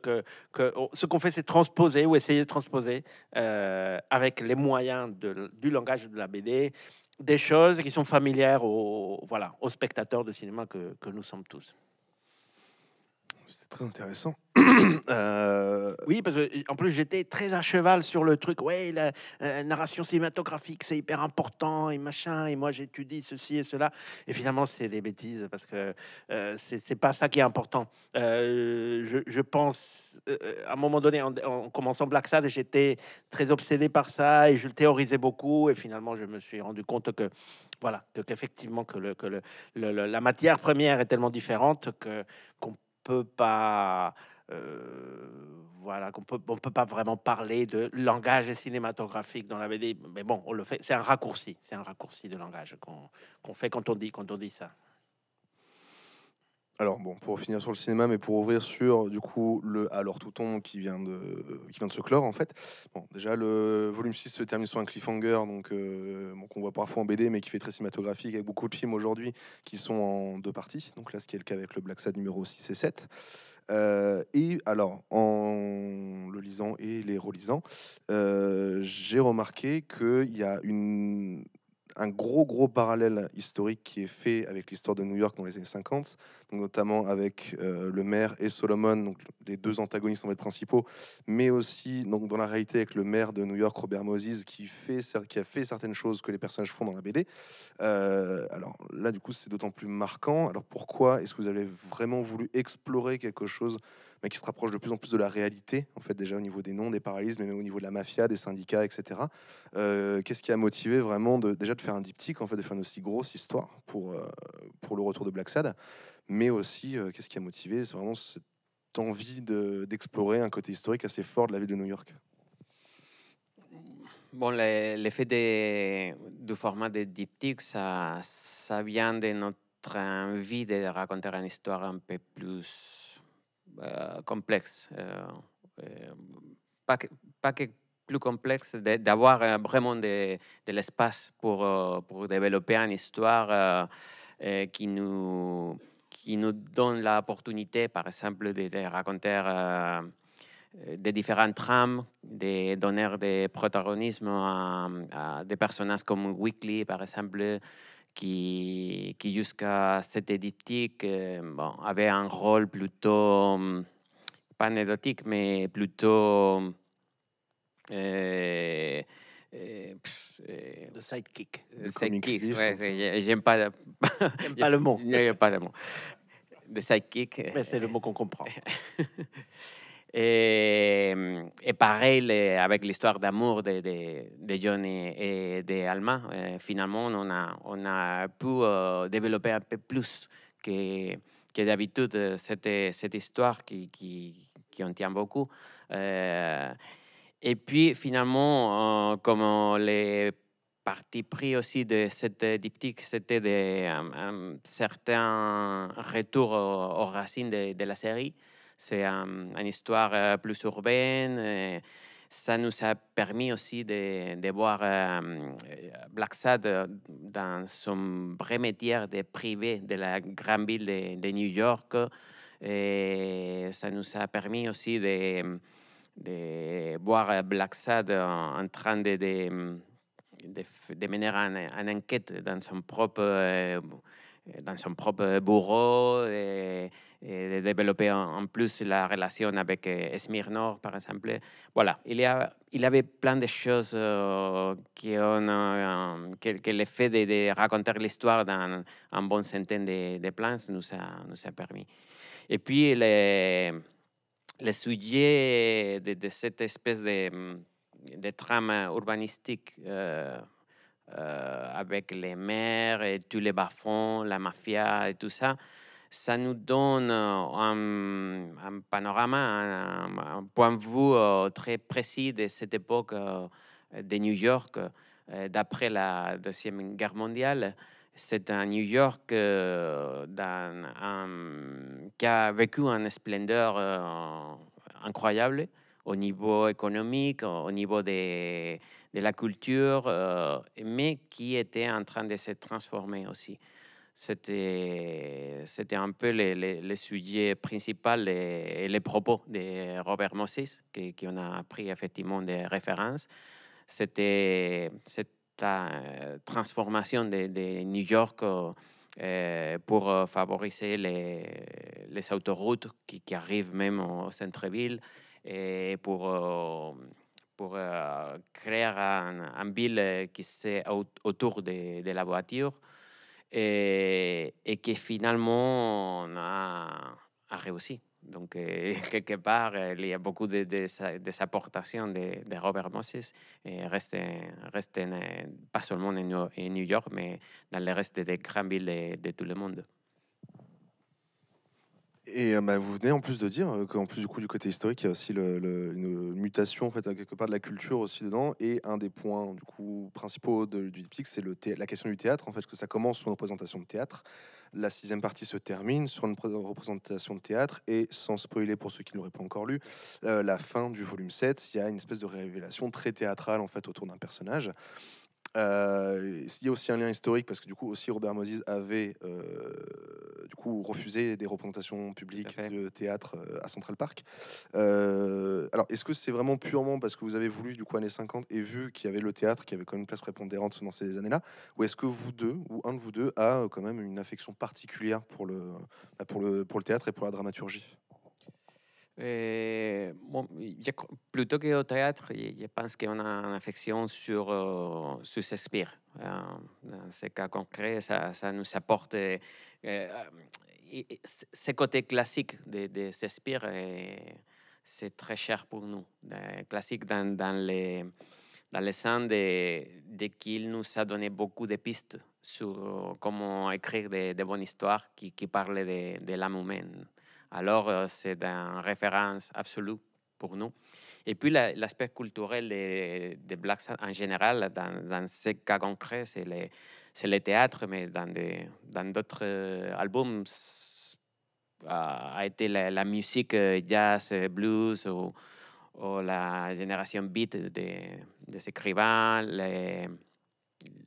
S2: ce qu'on fait, c'est transposer ou essayer de transposer avec les moyens du langage de la BD des choses qui sont familières aux, voilà, spectateurs de cinéma que, que nous sommes tous.
S1: C'était très intéressant.
S2: Euh, oui, parce que en plus j'étais très à cheval sur le truc. Ouais, la, euh, narration cinématographique c'est hyper important et machin. Et moi j'étudie ceci et cela. Et finalement c'est des bêtises parce que euh, c'est pas ça qui est important. je, pense à un moment donné en, commençant Black Sad, j'étais très obsédé par ça et je le théorisais beaucoup. Et finalement je me suis rendu compte que voilà qu'effectivement que, le, que le, le, la matière première est tellement différente que qu'on peut pas euh, voilà, qu'on peut, peut pas vraiment parler de langage cinématographique dans la BD, mais bon, on le fait. C'est un raccourci, c'est un raccourci de langage qu'on fait quand on dit quand on dit ça.
S1: Alors bon, pour finir sur le cinéma, mais pour ouvrir sur du coup le alors tout qui vient de qui vient de se clore en fait. Bon, déjà le volume 6 se termine sur un cliffhanger donc euh, qu'on voit parfois en BD mais qui fait très cinématographique avec beaucoup de films aujourd'hui qui sont en deux parties. Donc là ce qui est le cas avec le Black Sad numéro 6 et 7. Euh, et alors, en le lisant et les relisant, euh, j'ai remarqué qu'il y a une un gros, gros parallèle historique qui est fait avec l'histoire de New York dans les années 50, donc notamment avec euh, le maire et Solomon, donc les deux antagonistes en fait principaux, mais aussi donc, dans la réalité avec le maire de New York, Robert Moses, qui, fait, qui a fait certaines choses que les personnages font dans la BD. Euh, alors là, du coup, c'est d'autant plus marquant. Alors pourquoi est-ce que vous avez vraiment voulu explorer quelque chose mais qui se rapproche de plus en plus de la réalité, en fait, déjà au niveau des noms, des paralyses, mais même au niveau de la mafia, des syndicats, etc. Euh, qu'est-ce qui a motivé vraiment de, déjà de faire un diptyque, en fait, de faire une aussi grosse histoire pour, euh, pour le retour de Black Sad, mais aussi euh, qu'est-ce qui a motivé C'est vraiment cette envie d'explorer un côté historique assez fort de la ville de New York.
S3: Bon, l'effet du format des diptyques, ça, ça vient de notre envie de raconter une histoire un peu plus euh, complexe. Euh, euh, pas, que, plus complexe d'avoir vraiment de, l'espace pour, développer une histoire qui nous qui nous donne l'opportunité, par exemple, de, raconter des différentes trames, de donner des protagonismes à, des personnages comme Weekly, par exemple, qui, jusqu'à cette diptyque euh, avait un rôle plutôt, mm, pas anecdotique, mais plutôt... Mm, euh, le euh, euh, sidekick. Le sidekick, ouais, j'aime pas, pas le mot. pas le mot. Le sidekick. Mais c'est le mot qu'on comprend. Et, eh, eh, pareil avec l'histoire d'amour de, de, John et, de d'Alma. Eh, finalement, on a, pu euh, développer un peu plus que, d'habitude euh, cette, cette histoire qui, qui, en tient beaucoup. Euh, et puis finalement, comme les parti pris aussi de cette diptyque, c'était un, certain retour aux, racines de, la série. C'est une histoire euh, plus urbaine. ça nous a permis aussi de, voir euh, Black Sad euh, dans son vrai métier de privé de la grande ville de, New York. ça nous a permis aussi de, voir Black Sad en, train de, mener une, enquête dans son propre dans son propre bureau et, de développer en, plus la relation avec euh, Nord, par exemple. Voilà, il, y a, il avait plein de choses euh, euh, que, le l'effet de, raconter l'histoire dans un bon centaine de, de plans nous a, nous a permis. Et puis, le, sujet de, cette espèce de, trame urbanistique. Euh, avec les maires et tous les bas-fonds, la mafia et tout ça, ça nous donne euh, un, panorama, un, point de vue euh, très précis de cette époque de New York d'après la Deuxième Guerre mondiale. C'est un New York qui a vécu une splendeur incroyable au niveau économique, au niveau des de la culture, euh, mais qui était en train de se transformer aussi. C'était, c'était un peu le, sujet principal et, les propos de Robert Moses, qu'on qui a pris effectivement des références. C'était cette euh, transformation de, New York euh, pour favoriser les, autoroutes qui, qui, arrivent même au centre-ville et pour pour euh, créer un, un, ville euh, qui s'est autour de, la voiture et, et qui finalement a, réussi. Donc, euh, quelque part, il y a beaucoup de, de, de, de, Robert Moses et reste, reste pas seulement à New York, mais dans le reste des grandes villes de, tout le monde.
S1: Et euh, bah, vous venez en plus de dire euh, qu'en plus du coup du côté historique, il y a aussi le, une mutation en fait quelque part de la culture aussi dedans. Et un des points du coup principaux du diptyque, c'est la question du théâtre en fait, que ça commence sur une représentation de théâtre. La sixième partie se termine sur une représentation de théâtre et sans spoiler pour ceux qui n'auraient pas encore lu, euh, la fin du volume 7, il y a une espèce de révélation très théâtrale en fait autour d'un personnage. Euh, il y a aussi un lien historique parce que du coup aussi Robert Moses avait euh, du coup refusé des représentations publiques de théâtre euh, à Central Park. alors est-ce que c'est vraiment purement parce que vous avez voulu du coup années 50 et vu qu'il y avait le théâtre qui avait quand même une place prépondérante dans ces années-là, ou est-ce que vous deux ou un de vous deux a quand même une affection particulière pour le bah, pour le pour le théâtre et pour la dramaturgie
S3: eh, bon, je, plutôt qu'au théâtre, je pense qu'on a une affection sur, sur Shakespeare. dans ce cas concret, ça, nous apporte ce côté classique de, de Shakespeare. Eh, c'est très cher pour nous. Eh, classique dans, les dans le sens de, qu'il nous a donné beaucoup de pistes sur euh, comment écrire des de bonnes histoires qui, parlent de, de l'âme humaine. Alors, euh, c'est une référence absolue pour nous. Et puis, l'aspect culturel des, Blacks en général, dans, ces cas concret, c'est le théâtre. mais dans d'autres dans euh, albums, a été la, musique euh, jazz, blues ou, la génération beat des, des écrivains, les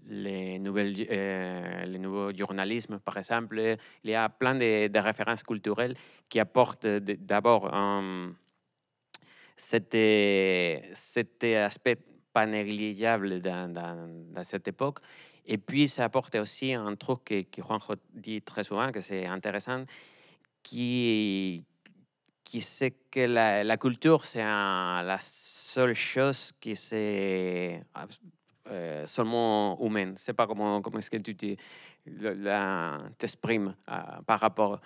S3: les, nouvelles, eh, les nouveaux journalismes, par exemple. Il y a plein de, références culturelles qui apportent d'abord eh, cet, aspect pas négligeable dans, cette époque. Et puis, ça apporte aussi un truc que, Juanjo dit très souvent, que c'est intéressant, qui, qui c'est que la, la culture, c'est la seule chose qui s'est eh, seulement humaine. C'est pas comment, comment est-ce que tu t'exprimes ah, par rapport.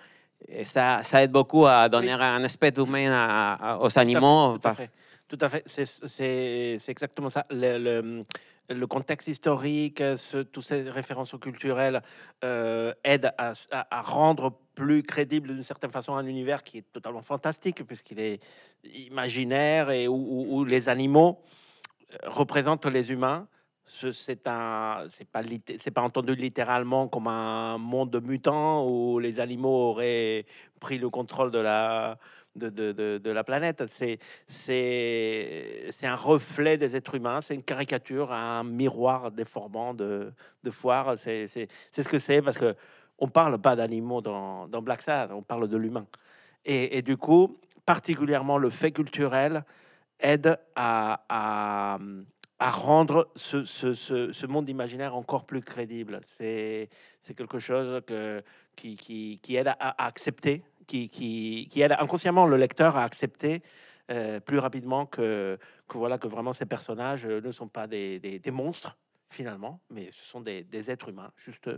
S3: Et ça, ça aide beaucoup à donner un aspect humain aux animaux. Tout à fait.
S2: Tout à fait. C'est exactement ça. le, le contexte historique, ce, toutes ces références culturelles euh, aident à, rendre plus crédible d'une certaine façon un univers qui est totalement fantastique, puisqu'il est imaginaire et où, les animaux euh, représentent les humains c'est un c'est pas c'est pas entendu littéralement comme un monde mutant où les animaux auraient pris le contrôle de la de, de, la planète c'est c'est c'est un reflet des êtres humains c'est une caricature un miroir déformant de de foire c'est ce que c'est parce que on parle pas d'animaux dans, dans Black Sad on parle de l'humain et, et, du coup particulièrement le fait culturel aide à, à à rendre ce, ce, ce, monde imaginaire encore plus crédible. C'est quelque chose que, qui, qui, aide à, accepter, qui, qui, aide inconsciemment le lecteur à accepter euh, plus rapidement que, que, voilà, que vraiment ces personnages euh, ne sont pas des, des, monstres, finalement, mais ce sont des, des êtres humains, juste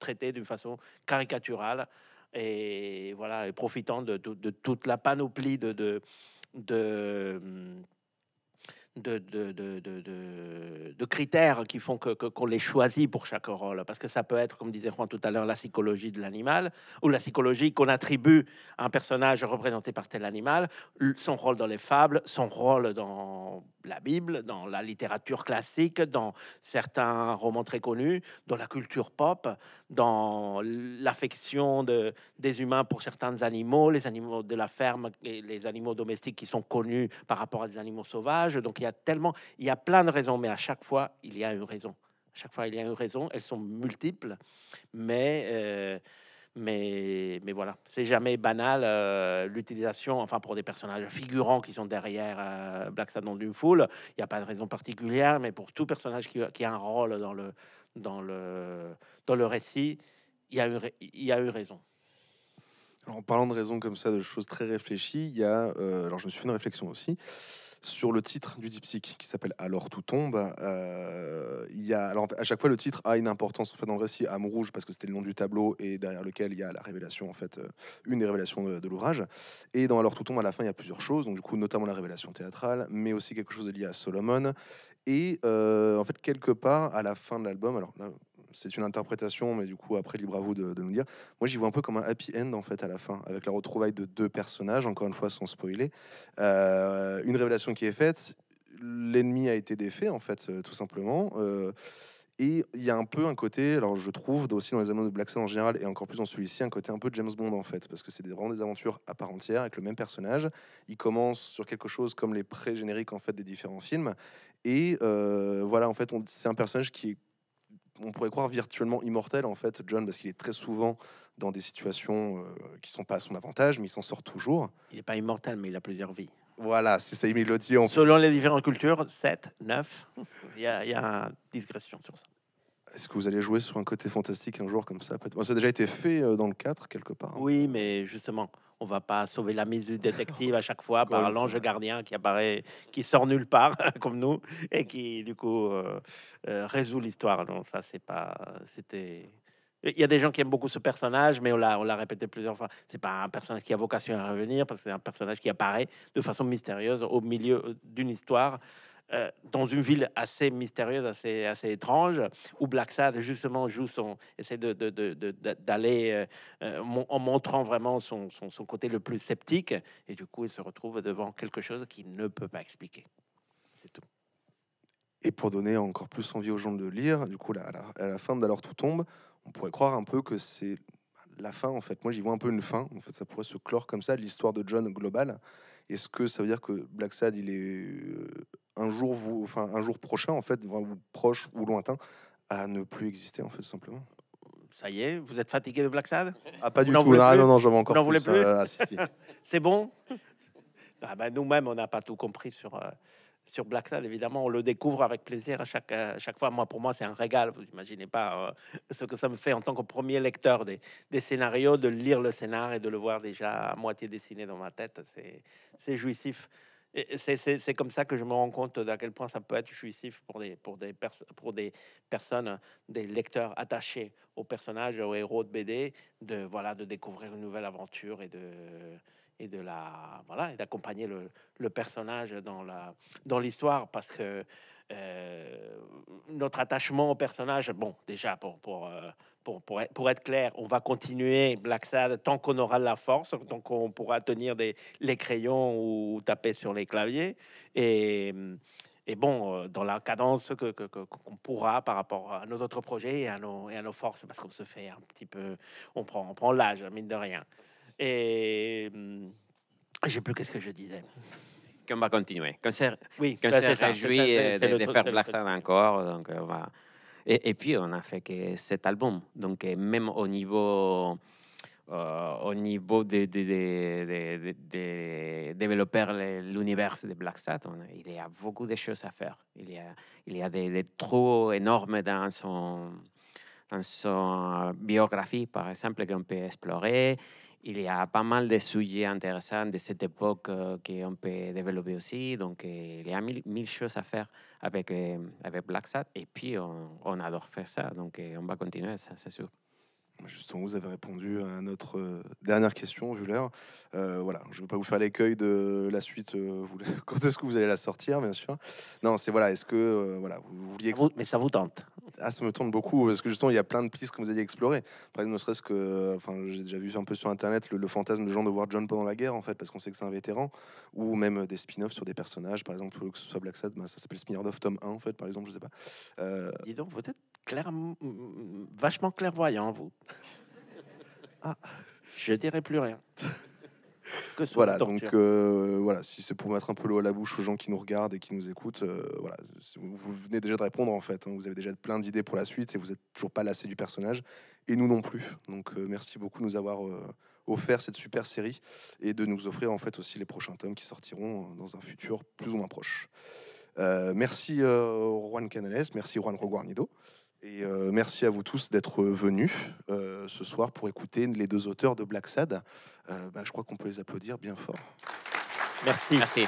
S2: traités d'une façon caricaturale et, voilà, et profitant de, de, toute la panoplie de, de, de de, de, critères qui font qu'on les choisit pour chaque rôle. Parce que ça peut être, comme disait Juan tout à l'heure, la psychologie de l'animal, ou la psychologie qu'on attribue à un personnage représenté par tel animal, son rôle dans les fables, son rôle dans la Bible, dans la littérature classique, dans certains romans très connus, dans la culture pop, dans l'affection de, des humains pour certains animaux, les animaux de la ferme, et les animaux domestiques qui sont connus par rapport à des animaux sauvages. Donc il y a tellement, il y a plein de raisons, mais à chaque fois, il y a une raison. À chaque fois, il y a une raison. Elles sont multiples, mais... Euh, mais, mais voilà, c'est jamais banal euh, l'utilisation, enfin pour des personnages figurants qui sont derrière euh, Black Swan d'une foule, il n'y a pas de raison particulière, mais pour tout personnage qui, a un rôle dans le, dans le, dans le récit, il y, a eu, y a raison.
S1: Alors, en parlant de raisons comme ça, de choses très réfléchies, il y a, euh, alors je me suis fait une réflexion aussi, sur le titre du diptyque qui s'appelle Alors tout tombe. Euh, il y a, alors à chaque fois, le titre a une importance en fait, dans le récit. Âme rouge, parce que c'était le nom du tableau et derrière lequel il y a la révélation, en fait, euh, une des révélations de, l'ouvrage. Et dans Alors tout tombe, à la fin, il y a plusieurs choses, donc du coup, notamment la révélation théâtrale, mais aussi quelque chose de lié à Solomon. Et euh, en fait, quelque part, à la fin de l'album, alors c'est une interprétation, mais du coup, après, libre à vous de, nous dire. Moi, j'y vois un peu comme un happy end, en fait, à la fin, avec la retrouvaille de deux personnages, encore une fois, sans spoiler. Euh, une révélation qui est faite, l'ennemi a été défait, en fait, euh, tout simplement. Euh, et il y a un peu un côté, alors je trouve aussi dans les amours de Black Sun en général, et encore plus dans celui-ci, un côté un peu James Bond en fait, parce que c'est vraiment des aventures à part entière avec le même personnage. Il commence sur quelque chose comme les pré-génériques en fait des différents films. Et voilà, en fait, c'est un personnage qui est on pourrait croire virtuellement immortel en fait John parce qu'il est très souvent dans des situations qui euh, qui sont pas à son avantage mais il s'en sort toujours.
S2: Il n'est pas immortel mais il a plusieurs vies.
S1: Voilà, c'est ça Emile Selon les différentes cultures, 7,
S2: 9, il y, a, une discrétion sur
S1: ça. Est-ce que vous allez jouer sur un côté fantastique un jour comme ça Ça a déjà été fait euh, dans le 4 quelque part.
S2: Hein. Oui, mais justement, on ne va pas sauver la mise du détective à chaque fois par l'ange gardien qui apparaît, qui sort nulle part comme nous et qui du coup euh, euh, résout l'histoire. Donc ça, c'est pas, c'était. Il y a des gens qui aiment beaucoup ce personnage, mais on l'a, on l'a répété plusieurs fois. C'est pas un personnage qui a vocation à revenir parce que c'est un personnage qui apparaît de façon mystérieuse au milieu d'une histoire euh, dans une ville assez mystérieuse, assez, assez étrange, où Black Sad justement joue son, essaie de, d'aller euh, euh, en montrant vraiment son, son, côté le plus sceptique, et du coup il se retrouve devant quelque chose qu'il ne peut pas expliquer. C'est tout.
S1: Et pour donner encore plus envie aux gens de lire, du coup, à la, à la fin d'Alors tout tombe, on pourrait croire un peu que c'est la fin en fait. Moi j'y vois un peu une fin. En fait, ça pourrait se clore comme ça l'histoire de John global, Est-ce que ça veut dire que Black Sad il est un jour, enfin, un jour prochain, en fait, ou proche ou lointain, à ne plus exister, en fait, simplement.
S2: Ça y est, vous êtes fatigué de Black Sad Ah, pas du tout. Ah, non, non, non, j'avais encore. plus, euh, ah, C'est bon ah, ben, Nous-mêmes, on n'a pas tout compris sur, euh, sur Black Sad. Évidemment, on le découvre avec plaisir à chaque, chaque fois. Moi, pour moi, c'est un régal. Vous imaginez pas euh, ce que ça me fait en tant que premier lecteur des, des scénarios, de lire le scénar et de le voir déjà à moitié dessiné dans ma tête. C'est jouissif. C'est comme ça que je me rends compte d'à quel point ça peut être jouissif pour des, pour des, pour des personnes, des lecteurs attachés au personnage, au héros de BD, de, voilà, de découvrir une nouvelle aventure et de et de la voilà et d'accompagner le, personnage dans la dans l'histoire parce que euh, notre attachement au personnage bon déjà pour pour euh, pour, être clair, on va continuer Black Sad tant qu'on aura la force, donc on pourra tenir des, les crayons ou taper sur les claviers. Et, bon, euh, dans la cadence qu'on que, qu'on pourra par rapport à nos autres projets et à nos, et à nos forces, parce qu'on se fait un petit peu, on prend, on prend l'âge, mine de rien. Et je sais plus qu'est-ce que je disais.
S3: Qu'on va continuer. Qu'on s'est oui, qu bah, réjouis de, de, faire Black Sad encore, donc euh, on va. Et, puis, on a fait que cet album. Donc, euh, même au niveau, euh, au niveau de, développer l'univers de Black Sat, il y a beaucoup de choses à faire. Il y a, des, trous énormes dans son, dans son biographie, par exemple, qu'on peut explorer il y a pas mal de sujets intéressants de cette époque euh, qu'on peut développer aussi. Donc, il euh, y a mille, choses à faire avec, euh, avec Black Et puis, on, adore faire ça. Donc, on va continuer, ça, c'est sûr.
S1: Bah, justement, vous avez répondu à notre euh, dernière question, vu l'heure. Euh, voilà, je ne vais pas vous faire l'écueil de la suite. Euh, vous, quand est-ce que vous allez la sortir, bien sûr Non, c'est voilà, est-ce que voilà, vous vouliez. mais ça vous tente Ah, ça me tente beaucoup, parce que justement, il y a plein de pistes que vous allez explorer. Par exemple, ne serait-ce que. Enfin, j'ai déjà vu un peu sur Internet le, fantasme de gens de voir John pendant la guerre, en fait, parce qu'on sait que c'est un vétéran, ou même des spin-offs sur des personnages. Par exemple, que ce soit Black Sad, bah, ça s'appelle Spinner of Tom 1, en fait, par exemple, je ne sais pas. Dis donc, peut-être vachement clairvoyant, vous.
S2: Ah. Je dirais plus rien. Que voilà, donc
S1: euh, voilà, si c'est pour mettre un peu l'eau à la bouche aux gens qui nous regardent et qui nous écoutent, euh, voilà, vous venez déjà de répondre en fait. Hein. vous avez déjà plein d'idées pour la suite et vous n'êtes toujours pas lassé du personnage et nous non plus. Donc euh, merci beaucoup de nous avoir offert cette super série et de nous offrir en fait aussi les prochains tomes qui sortiront dans un futur plus ou moins proche. merci Juan Canales, merci Juan Roguarnido. Et euh, merci à vous tous d'être venus euh, ce soir pour écouter les deux auteurs de Black Sad. Euh, bah, je crois qu'on peut les applaudir bien fort.
S3: Merci. merci.